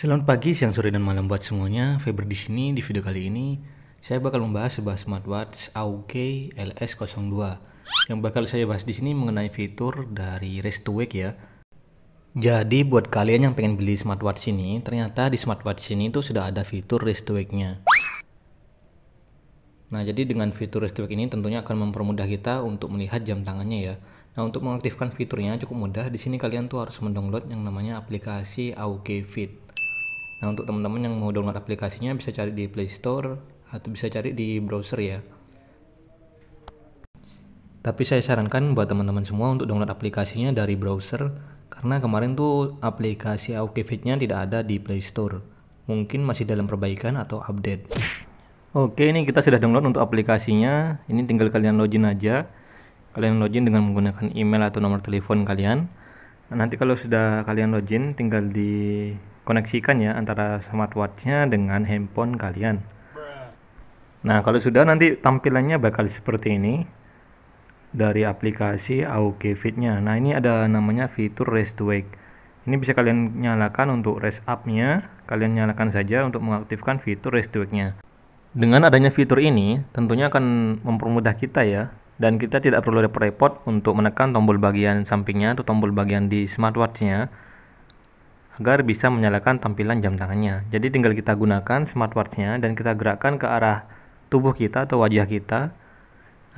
Selamat pagi, siang, sore, dan malam buat semuanya. Feber di sini di video kali ini saya bakal membahas sebuah smartwatch AUG LS02 yang bakal saya bahas di sini mengenai fitur dari Rest to Wake ya. Jadi buat kalian yang pengen beli smartwatch ini, ternyata di smartwatch ini itu sudah ada fitur Rest to Wake-nya. Nah, jadi dengan fitur Rest to Wake ini tentunya akan mempermudah kita untuk melihat jam tangannya ya. Nah, untuk mengaktifkan fiturnya cukup mudah. Di sini kalian tuh harus mendownload yang namanya aplikasi AUG Fit. Nah untuk teman-teman yang mau download aplikasinya bisa cari di Play Store atau bisa cari di browser ya. Tapi saya sarankan buat teman-teman semua untuk download aplikasinya dari browser karena kemarin tuh aplikasi AOKFit-nya tidak ada di Play Store. Mungkin masih dalam perbaikan atau update. Oke, ini kita sudah download untuk aplikasinya. Ini tinggal kalian login aja. Kalian login dengan menggunakan email atau nomor telepon kalian. Nah, nanti kalau sudah kalian login tinggal di koneksikan ya antara smartwatchnya dengan handphone kalian nah kalau sudah nanti tampilannya bakal seperti ini dari aplikasi AOK Fitnya nah ini ada namanya fitur rest wake ini bisa kalian nyalakan untuk rest up-nya kalian nyalakan saja untuk mengaktifkan fitur rest wake-nya dengan adanya fitur ini tentunya akan mempermudah kita ya dan kita tidak perlu repot-repot untuk menekan tombol bagian sampingnya atau tombol bagian di smartwatch-nya agar bisa menyalakan tampilan jam tangannya. Jadi tinggal kita gunakan smartwatchnya dan kita gerakkan ke arah tubuh kita atau wajah kita.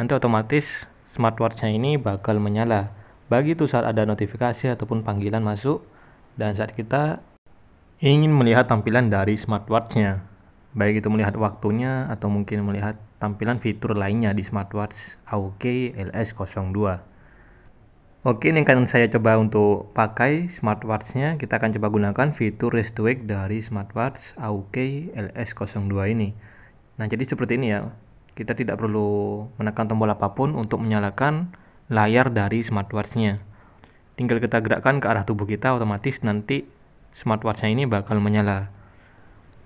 Nanti otomatis smartwatchnya ini bakal menyala. Bagi itu saat ada notifikasi ataupun panggilan masuk dan saat kita ingin melihat tampilan dari smartwatchnya. Baik itu melihat waktunya atau mungkin melihat tampilan fitur lainnya di smartwatch AOK LS02. Oke, ini akan saya coba untuk pakai smartwatchnya. Kita akan coba gunakan fitur rest wake dari smartwatch AUK LS02 ini. Nah, jadi seperti ini ya. Kita tidak perlu menekan tombol apapun untuk menyalakan layar dari smartwatchnya. Tinggal kita gerakkan ke arah tubuh kita, otomatis nanti smartwatchnya ini bakal menyala.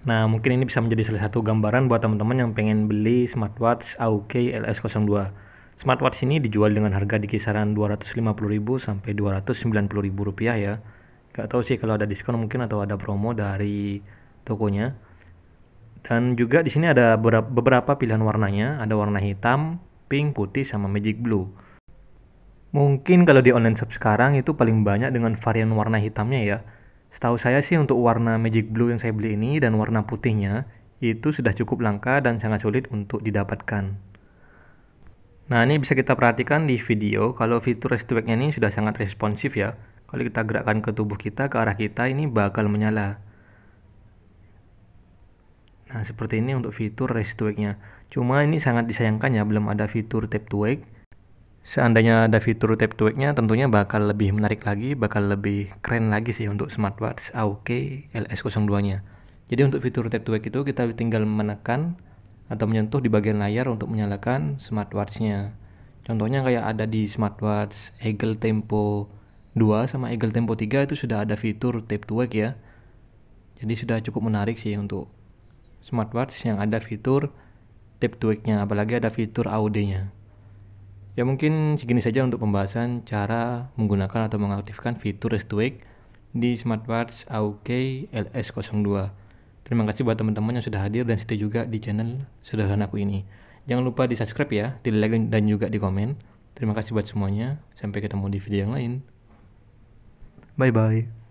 Nah, mungkin ini bisa menjadi salah satu gambaran buat teman-teman yang pengen beli smartwatch AUK LS02. Smartwatch ini dijual dengan harga di kisaran 250.000 sampai 290.000 rupiah ya. Gak tahu sih kalau ada diskon mungkin atau ada promo dari tokonya. Dan juga di sini ada beberapa pilihan warnanya, ada warna hitam, pink, putih sama magic blue. Mungkin kalau di online shop sekarang itu paling banyak dengan varian warna hitamnya ya. Setahu saya sih untuk warna magic blue yang saya beli ini dan warna putihnya itu sudah cukup langka dan sangat sulit untuk didapatkan. Nah ini bisa kita perhatikan di video kalau fitur resistwake ini sudah sangat responsif ya. Kalau kita gerakkan ke tubuh kita, ke arah kita ini bakal menyala. Nah seperti ini untuk fitur resistwake-nya. Cuma ini sangat disayangkan ya belum ada fitur tap to wake. Seandainya ada fitur tap to wake-nya tentunya bakal lebih menarik lagi, bakal lebih keren lagi sih untuk smartwatch AOK LS02-nya. Jadi untuk fitur tap to wake itu kita tinggal menekan atau menyentuh di bagian layar untuk menyalakan smartwatchnya. Contohnya kayak ada di smartwatch Eagle Tempo 2 sama Eagle Tempo 3 itu sudah ada fitur tap to wake ya. Jadi sudah cukup menarik sih untuk smartwatch yang ada fitur tap to wake-nya, apalagi ada fitur aud nya Ya mungkin segini saja untuk pembahasan cara menggunakan atau mengaktifkan fitur rest to wake di smartwatch AUK LS02. Terima kasih buat teman-teman yang sudah hadir dan stay juga di channel sederhanaku ini. Jangan lupa di subscribe ya, di like dan juga di komen. Terima kasih buat semuanya. Sampai ketemu di video yang lain. Bye bye.